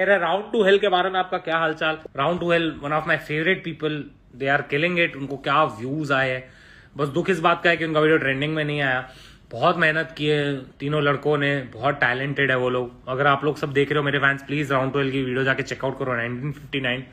round two hello के बारे में आपका क्या हालचाल Round two Hell one of my favourite people they are killing it उनको क्या व्यूज आए हैं बस दुख इस बात का है कि उनका वीडियो ट्रेंडिंग में नहीं आया बहुत मेहनत की है तीनों लड़कों ने बहुत टैलेंटेड है वो लोग अगर आप लोग सब देख रहे हो मेरे fans please Round two Hell की वीडियो जाके चेकआउट करो नाइनटीन फिफ्टी नाइन